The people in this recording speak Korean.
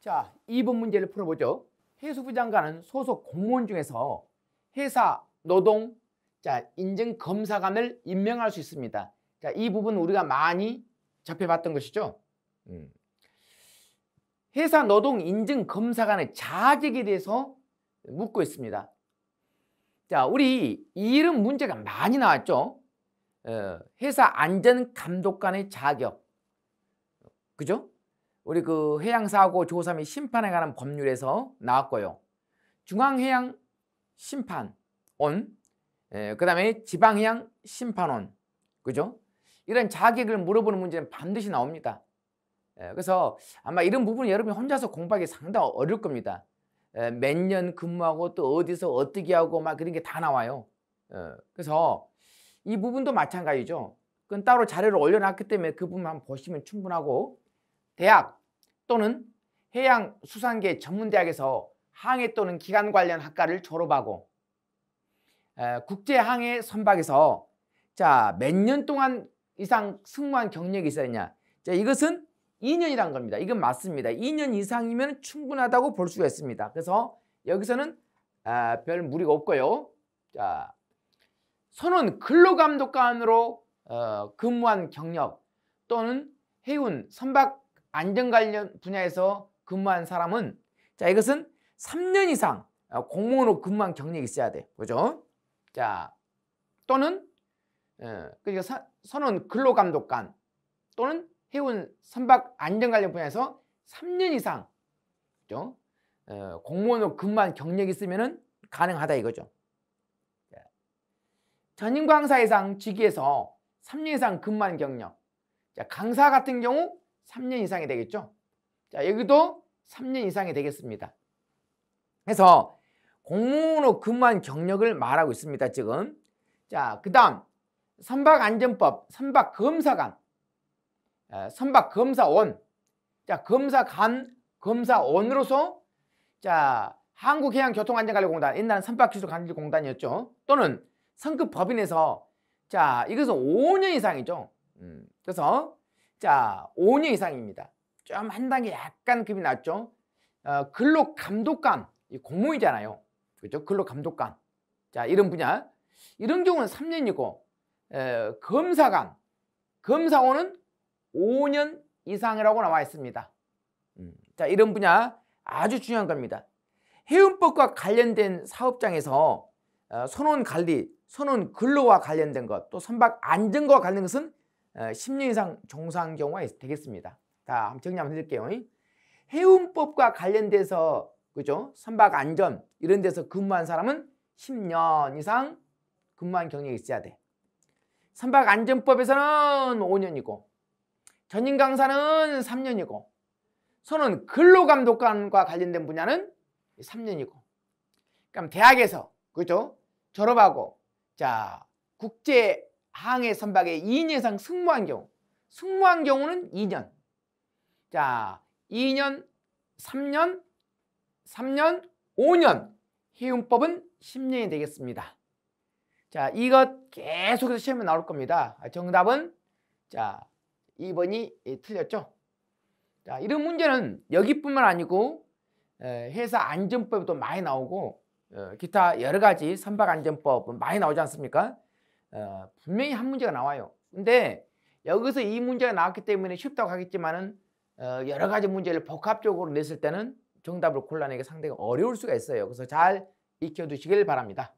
자, 2번 문제를 풀어보죠. 해수부 장관은 소속 공무원 중에서 회사, 노동, 자, 인증 검사관을 임명할 수 있습니다. 자, 이 부분 우리가 많이 접해봤던 것이죠. 음. 회사 노동 인증 검사관의 자격에 대해서 묻고 있습니다. 자, 우리 이름 문제가 많이 나왔죠. 어, 회사 안전감독관의 자격. 그죠? 우리 그 해양사고 조사및 심판에 관한 법률에서 나왔고요. 중앙해양 심판원, 예, 그 다음에 지방해양 심판원, 그죠? 이런 자격을 물어보는 문제는 반드시 나옵니다. 에, 예, 그래서 아마 이런 부분은 여러분이 혼자서 공부하기 상당히 어려울 겁니다. 예, 몇년 근무하고 또 어디서 어떻게 하고 막 그런 게 다 나와요. 에, 그래서 이 부분도 마찬가지죠. 그건 따로 자료를 올려놨기 때문에 그 부분만 보시면 충분하고 대학, 또는 해양수산계 전문대학에서 항해 또는 기관 관련 학과를 졸업하고 국제항해 선박에서 자 몇 년 동안 이상 승무한 경력이 있었냐 자 이것은 2년이란 겁니다. 이건 맞습니다. 2년 이상이면 충분하다고 볼 수가 있습니다. 그래서 여기서는 아, 별 무리가 없고요. 자, 선원 근로감독관으로 어, 근무한 경력 또는 해운 선박 안전 관련 분야에서 근무한 사람은 자 이것은 3년 이상 어, 공무원으로 근무한 경력이 있어야 돼. 그죠? 자 또는 어, 그러니까 선원 근로감독관 또는 해운 선박 안전 관련 분야에서 3년 이상 그죠? 어, 공무원으로 근무한 경력이 있으면 가능하다 이거죠. 전임 강사 이상 직위에서 3년 이상 근무한 경력 강사 같은 경우 3년 이상이 되겠죠? 자, 여기도 3년 이상이 되겠습니다. 그래서 공무원으로 근무한 경력을 말하고 있습니다. 지금. 자, 그 다음 선박안전법, 선박검사관, 아, 선박검사원, 자, 검사관, 검사원으로서 자, 한국해양교통안전관리공단, 옛날 선박기술관리공단이었죠. 또는 선급 법인에서 자, 이것은 5년 이상이죠. 음, 그래서 자, 5년 이상입니다. 좀 한 단계 약간 급이 낮죠? 어, 근로 감독관, 공무이잖아요. 그죠? 근로 감독관. 자, 이런 분야. 이런 경우는 3년이고, 에, 검사관, 검사원은 5년 이상이라고 나와 있습니다. 음. 자, 이런 분야 아주 중요한 겁니다. 해운법과 관련된 사업장에서 어, 선원 관리, 선원 근로와 관련된 것, 또 선박 안전과 관련된 것은 10년 어, 이상 종사한 경우가 되겠습니다. 다 정리 한번 해드릴게요. 해운법과 관련돼서 그죠? 선박 안전 이런 데서 근무한 사람은 10년 이상 근무한 경력이 있어야 돼. 선박 안전법에서는 5년이고 전임 강사는 3년이고 저는 근로감독관과 관련된 분야는 3년이고 그럼 대학에서 그죠? 졸업하고 자 국제 항해 선박의 2인 이상 승무한 경우 승무한 경우는 2년 자 2년 3년 3년 5년 해운법은 10년이 되겠습니다 자 이것 계속해서 시험에 나올 겁니다 아, 정답은 자 2번이 예, 틀렸죠 자 이런 문제는 여기뿐만 아니고 회사 안전법도 많이 나오고 어, 기타 여러 가지 선박 안전법은 많이 나오지 않습니까? 어, 분명히 한 문제가 나와요. 근데 여기서 이 문제가 나왔기 때문에 쉽다고 하겠지만은 어, 여러 가지 문제를 복합적으로 냈을 때는 정답을 골라내기 상대가 어려울 수가 있어요. 그래서 잘 익혀두시길 바랍니다.